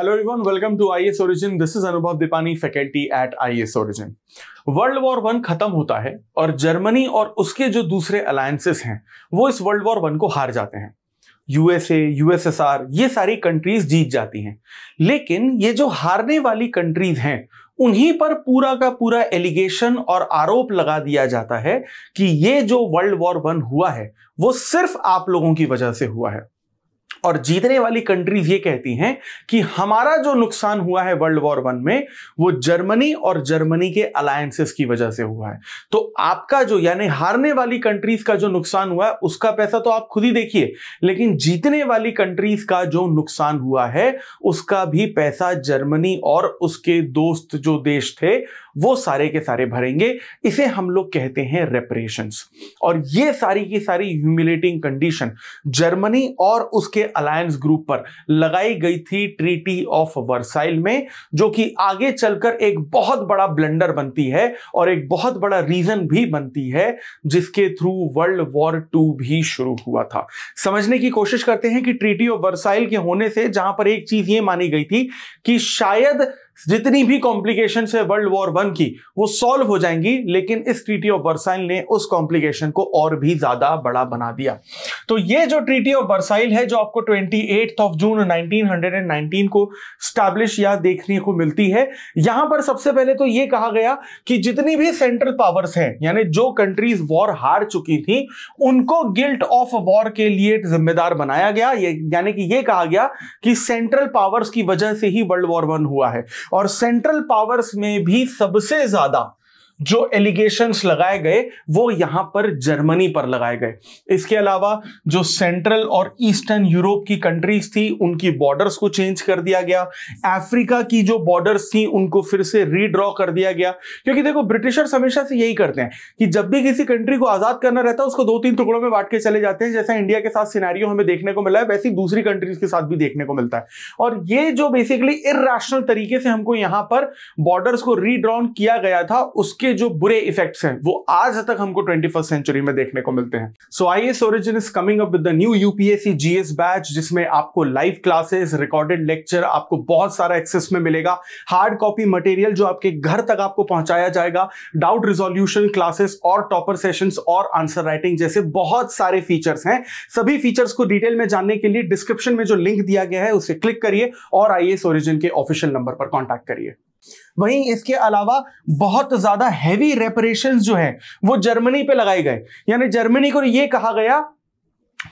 hello everyone welcome to IAS Origin this is Anubhav Deepani faculty at IAS Origin world war one खत्म होता है और Germany और उसके जो दूसरे अलायंसेस हैं वो इस वर्ल्ड वॉर वन को हार जाते हैं यूएसए यूएसएसआर ये सारी कंट्रीज जीत जाती हैं लेकिन ये जो हारने वाली कंट्रीज हैं उन्हीं पर पूरा का पूरा एलिगेशन और आरोप लगा दिया जाता है कि ये जो वर्ल्ड वॉर वन हुआ है वो सिर्फ आप लोगों की वजह से हुआ है और जीतने वाली कंट्रीज ये कहती हैं कि हमारा जो नुकसान हुआ है वर्ल्ड वॉर वन में वो जर्मनी और जर्मनी के अलायंसेस की वजह से हुआ है तो आपका जो यानी हारने वाली कंट्रीज का जो नुकसान हुआ है उसका पैसा तो आप खुद ही देखिए लेकिन जीतने वाली कंट्रीज का जो नुकसान हुआ है उसका भी पैसा जर्मनी और उसके दोस्त जो देश थे वो सारे के सारे भरेंगे इसे हम लोग कहते हैं रेपरेशंस और ये सारी की सारी ह्यूमिलेटिंग कंडीशन जर्मनी और उसके अलायंस ग्रुप पर लगाई गई थी ट्रीटी ऑफ वर्साइल में जो कि आगे चलकर एक बहुत बड़ा ब्लंडर बनती है और एक बहुत बड़ा रीजन भी बनती है जिसके थ्रू वर्ल्ड वॉर टू भी शुरू हुआ था समझने की कोशिश करते हैं कि ट्रीटी ऑफ वर्साइल के होने से जहां पर एक चीज ये मानी गई थी कि शायद जितनी भी कॉम्प्लिकेशन है वर्ल्ड वॉर वन की वो सॉल्व हो जाएंगी लेकिन इस ट्रीटी ऑफ वर्साइल ने उस कॉम्प्लिकेशन को और भी ज्यादा बड़ा बना दिया तो ये जो ट्रीटी ऑफ वर्साइल है जो आपको ट्वेंटी ऑफ जून नाइनटीन को स्टैब्लिश या देखने को मिलती है यहां पर सबसे पहले तो ये कहा गया कि जितनी भी सेंट्रल पावर्स हैं यानी जो कंट्रीज वॉर हार चुकी थी उनको गिल्ट ऑफ वॉर के लिए जिम्मेदार बनाया गया यानी कि यह कहा गया कि सेंट्रल पावर्स की वजह से ही वर्ल्ड वॉर वन हुआ है और सेंट्रल पावर्स में भी सबसे ज्यादा जो एलिगेशंस लगाए गए वो यहां पर जर्मनी पर लगाए गए इसके अलावा जो सेंट्रल और ईस्टर्न यूरोप की कंट्रीज थी उनकी बॉर्डर्स को चेंज कर दिया गया अफ्रीका की जो बॉर्डर्स थी उनको फिर से रीड्रॉ कर दिया गया क्योंकि देखो ब्रिटिशर्स हमेशा से यही करते हैं कि जब भी किसी कंट्री को आजाद करना रहता है उसको दो तीन टुकड़ों में बांट के चले जाते हैं जैसा इंडिया के साथ सिनारियो हमें देखने को मिला है वैसी दूसरी कंट्रीज के साथ भी देखने को मिलता है और ये जो बेसिकली इेशनल तरीके से हमको यहां पर बॉर्डर्स को रीड्रॉन किया गया था उसके उसके जो बुरे इफेक्ट्स हैं वो आज तक हमको ट्वेंटी फर्स्ट सेंचुरी में देखने को मिलते हैं so IAS Origin is coming up with the new UPSC GS batch जिसमें आपको लाइव क्लासेस रिकॉर्डेड लेक्चर आपको बहुत सारा एक्सेस में मिलेगा हार्ड कॉपी मटेरियल जो आपके घर तक आपको पहुंचाया जाएगा डाउट रिजोल्यूशन क्लासेस और टॉपर सेशंस और आंसर राइटिंग जैसे बहुत सारे फीचर्स हैं सभी फीचर्स को डिटेल में जानने के लिए डिस्क्रिप्शन में जो लिंक दिया गया है उसे क्लिक करिए और आई ओरिजिन के ऑफिशियल नंबर पर कॉन्टैक्ट करिए वहीं इसके अलावा बहुत ज्यादा हैवी रेपरेशन जो है वो जर्मनी पे लगाए गए यानी जर्मनी को ये कहा गया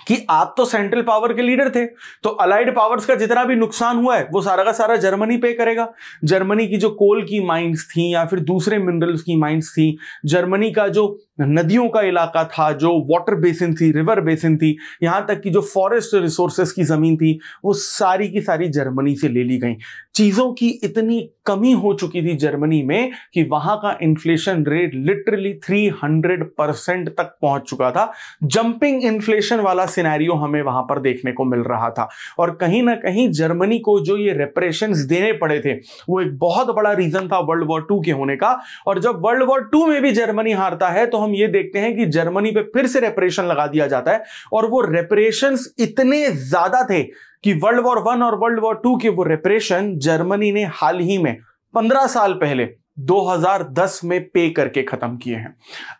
कि आप तो सेंट्रल पावर के लीडर थे तो अलाइड पावर्स का जितना भी नुकसान हुआ है वो सारा का सारा जर्मनी पे करेगा जर्मनी की जो कोल की माइंस थी या फिर दूसरे मिनरल्स की माइंस थी जर्मनी का जो नदियों का इलाका था जो वाटर बेसिन थी रिवर बेसिन थी यहाँ तक कि जो फॉरेस्ट रिसोर्सेस की ज़मीन थी वो सारी की सारी जर्मनी से ले ली गई चीज़ों की इतनी कमी हो चुकी थी जर्मनी में कि वहाँ का इन्फ्लेशन रेट लिटरली 300 परसेंट तक पहुँच चुका था जंपिंग इन्फ्लेशन वाला सिनेरियो हमें वहाँ पर देखने को मिल रहा था और कहीं ना कहीं जर्मनी को जो ये रेपरेशन देने पड़े थे वो एक बहुत बड़ा रीज़न था वर्ल्ड वॉर टू के होने का और जब वर्ल्ड वॉर टू में भी जर्मनी हारता है तो हम हम ये देखते हैं कि जर्मनी पे फिर से रेपरेशन लगा दिया जाता है और वो रेपरेशन इतने ज्यादा थे कि वर्ल्ड वॉर वन और वर्ल्ड वॉर टू के वो रेपरेशन जर्मनी ने हाल ही में पंद्रह साल पहले 2010 में पे करके खत्म किए हैं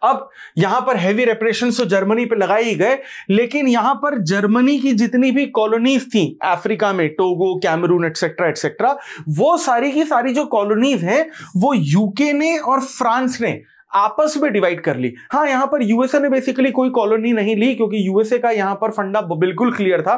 अब यहां पर हैवी रेपरेशन तो जर्मनी पे लगाए ही गए लेकिन यहां पर जर्मनी की जितनी भी कॉलोनीज थी अफ्रीका में टोगो कैमरून एटसेट्रा एटसेट्रा वो सारी की सारी जो कॉलोनीज हैं वो यूके ने और फ्रांस ने आपस में डिवाइड कर ली हाँ यहां पर यूएसए ने बेसिकली कोई कॉलोनी नहीं ली क्योंकि यूएसए का यहां पर फंडा बिल्कुल क्लियर था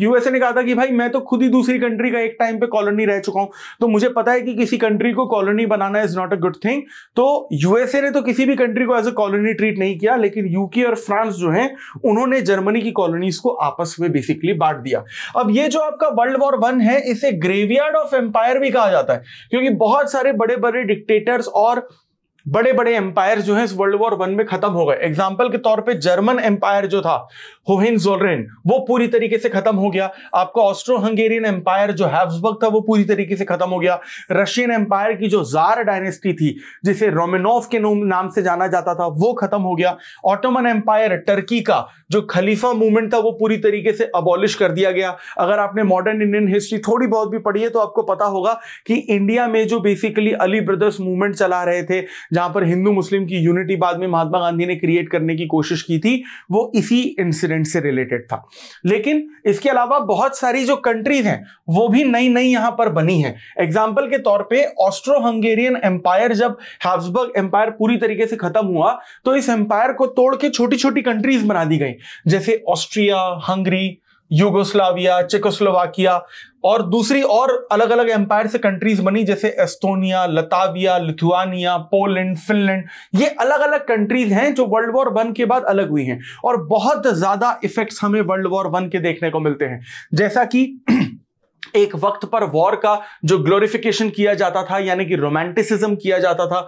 यूएसए ने कहा था कि भाई मैं तो खुद ही दूसरी कंट्री का एक टाइम पे कॉलोनी रह चुका हूं तो मुझे पता है कि किसी कंट्री को कॉलोनी बनाना is not a good thing तो यूएसए ने तो किसी भी कंट्री को एज अ कॉलोनी ट्रीट नहीं किया लेकिन यूके और फ्रांस जो है उन्होंने जर्मनी की कॉलोनीज को आपस में बेसिकली बांट दिया अब ये जो आपका वर्ल्ड वॉर वन है इसे ग्रेवियार्ड ऑफ एम्पायर भी कहा जाता है क्योंकि बहुत सारे बड़े बड़े डिक्टेटर्स और बड़े बड़े एम्पायर जो है इस वर्ल्ड वॉर वन में खत्म हो गए एग्जाम्पल के तौर पे जर्मन एम्पायर जो था होहिन जोलरेन वो पूरी तरीके से खत्म हो गया आपको ऑस्ट्रो हंगेरियन एम्पायर जो हैब्सबर्ग था वो पूरी तरीके से खत्म हो गया रशियन एम्पायर की जो जार डायनेस्टी थी जिसे रोमिनोव के नाम से जाना जाता था वो खत्म हो गया ऑटोमन एम्पायर टर्की का जो खलीफा मूवमेंट था वो पूरी तरीके से अबॉलिश कर दिया गया अगर आपने मॉडर्न इंडियन हिस्ट्री थोड़ी बहुत भी पढ़ी है तो आपको पता होगा कि इंडिया में जो बेसिकली अली ब्रदर्स मूवमेंट चला रहे थे जहां पर हिंदू मुस्लिम की यूनिटी बाद में महात्मा गांधी ने क्रिएट करने की कोशिश की थी वो इसी इंसिडेंट से रिलेटेड था लेकिन इसके अलावा बहुत सारी जो कंट्रीज हैं वो भी नई नई यहां पर बनी है एग्जाम्पल के तौर पर ऑस्ट्रो हंगेरियन एम्पायर जब हैब्सबर्ग एम्पायर पूरी तरीके से खत्म हुआ तो इस एम्पायर को तोड़ के छोटी छोटी कंट्रीज बना दी गई जैसे ऑस्ट्रिया हंगरी यूगोस्लाविया चेकोस्लोवाकिया और दूसरी और अलग अलग एम्पायर से कंट्रीज बनी जैसे Estonia Latvia Lithuania Poland Finland ये अलग अलग कंट्रीज हैं जो वर्ल्ड वॉर वन के बाद अलग हुई हैं और बहुत ज्यादा इफेक्ट्स हमें वर्ल्ड वॉर वन के देखने को मिलते हैं जैसा कि एक वक्त पर वॉर का जो ग्लोरिफिकेशन किया जाता था यानी कि रोमांटिसिज्म किया जाता था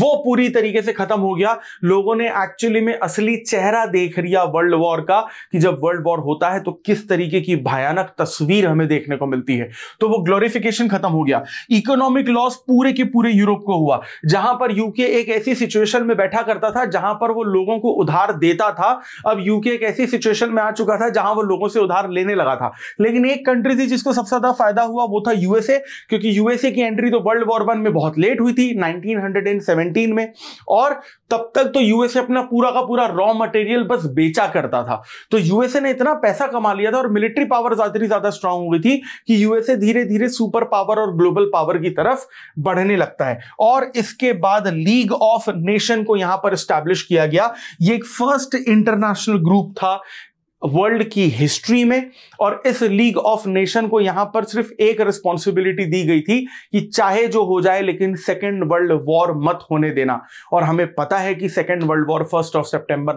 वो पूरी तरीके से खत्म हो गया लोगों ने एक्चुअली में असली चेहरा देख लिया वर्ल्ड वॉर का कि जब वर्ल्ड वॉर होता है तो किस तरीके की भयानक तस्वीर हमें देखने को मिलती है तो वो ग्लोरिफिकेशन खत्म हो गया इकोनॉमिक लॉस पूरे के पूरे यूरोप को हुआ जहां पर यूके एक ऐसी सिचुएशन में बैठा करता था जहां पर वो लोगों को उधार देता था अब यूके एक ऐसी सिचुएशन में आ चुका था जहां वो लोगों से उधार लेने लगा था लेकिन एक कंट्री थी जिसको सबसे ज्यादा फायदा हुआ वो था यूएसए क्योंकि यूएसए की एंट्री तो वर्ल्ड वॉर वन में बहुत लेट हुई थी 1917 में और तब तक तो यूएसए अपना पूरा का पूरा रॉ मटेरियल बस बेचा करता था तो यूएसए ने इतना पैसा कमा लिया था और मिलिट्री पावर इतनी ज्यादा स्ट्रांग हो गई थी कि यूएसए धीरे धीरे सुपर पावर और ग्लोबल पावर की तरफ बढ़ने लगता है और इसके बाद लीग ऑफ नेशन को यहां पर स्टैब्लिश किया गया ये एक फर्स्ट इंटरनेशनल ग्रुप था वर्ल्ड की हिस्ट्री में और इस लीग ऑफ नेशन को यहां पर सिर्फ एक रिस्पॉन्सिबिलिटी दी गई थी कि चाहे जो हो जाए लेकिन सेकेंड वर्ल्ड वॉर मत होने देना और हमें पता है कि second world war first of September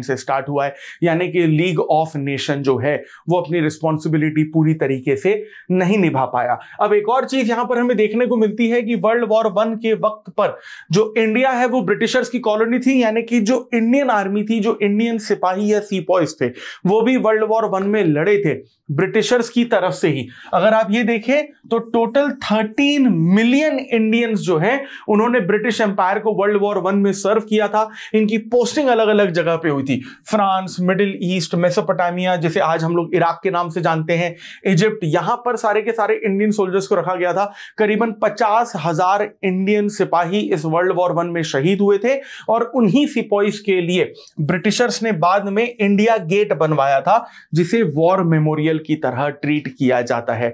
1939 से स्टार्ट हुआ है यानी कि लीग ऑफ नेशन जो है वो अपनी रिस्पॉन्सिबिलिटी पूरी तरीके से नहीं निभा पाया अब एक और चीज यहां पर हमें देखने को मिलती है कि वर्ल्ड वॉर वन के वक्त पर जो इंडिया है वो ब्रिटिशर्स की कॉलोनी थी यानी कि जो इंडियन आर्मी थी जो इंडियन सिपाही या सीपॉइस थे वो भी वर्ल्ड वॉर वन में लड़े थे ब्रिटिशर्स की तरफ से ही अगर आप ये देखें तो टोटल थर्टीन मिलियन इंडियंस जो हैं उन्होंने ब्रिटिश एम्पायर को वर्ल्ड वॉर वन में सर्व किया था इनकी पोस्टिंग अलग अलग जगह पे हुई थी फ्रांस मिडिल ईस्ट मेसोपोटामिया जिसे आज हम लोग इराक के नाम से जानते हैं इजिप्ट यहां पर सारे के सारे इंडियन सोल्जर्स को रखा गया था करीबन पचास हजार इंडियन सिपाही इस वर्ल्ड वॉर वन में शहीद हुए थे और उन्हीं सिपाहीज के लिए ब्रिटिशर्स ने बाद में इंडिया गेट गेट बनवाया था जिसे वॉर मेमोरियल की तरह ट्रीट किया जाता है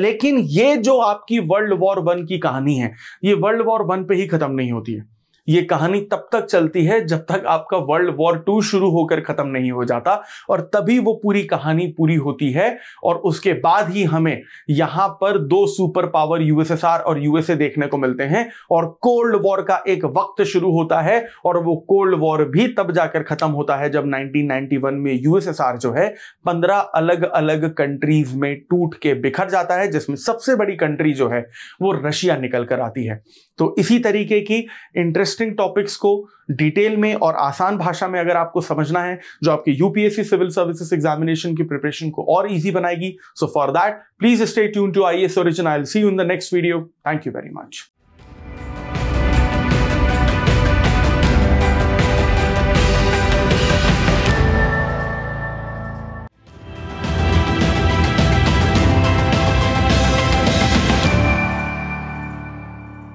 लेकिन ये जो आपकी वर्ल्ड वॉर वन की कहानी है ये वर्ल्ड वॉर वन पे ही खत्म नहीं होती है ये कहानी तब तक चलती है जब तक आपका वर्ल्ड वॉर टू शुरू होकर खत्म नहीं हो जाता और तभी वो पूरी कहानी पूरी होती है और उसके बाद ही हमें यहां पर दो सुपर पावर यूएसएसआर और यूएसए देखने को मिलते हैं और कोल्ड वॉर का एक वक्त शुरू होता है और वो कोल्ड वॉर भी तब जाकर खत्म होता है जब नाइनटीन में यूएसएसआर जो है पंद्रह अलग अलग कंट्रीज में टूट के बिखर जाता है जिसमें सबसे बड़ी कंट्री जो है वो रशिया निकल कर आती है तो इसी तरीके की इंटरेस्टिंग टॉपिक्स को डिटेल में और आसान भाषा में अगर आपको समझना है जो आपके यूपीएससी सिविल सर्विसेज एग्जामिनेशन की प्रिपरेशन को और इजी बनाएगी so for that please stay tune to IAS Origin I see you in the next video thank you very much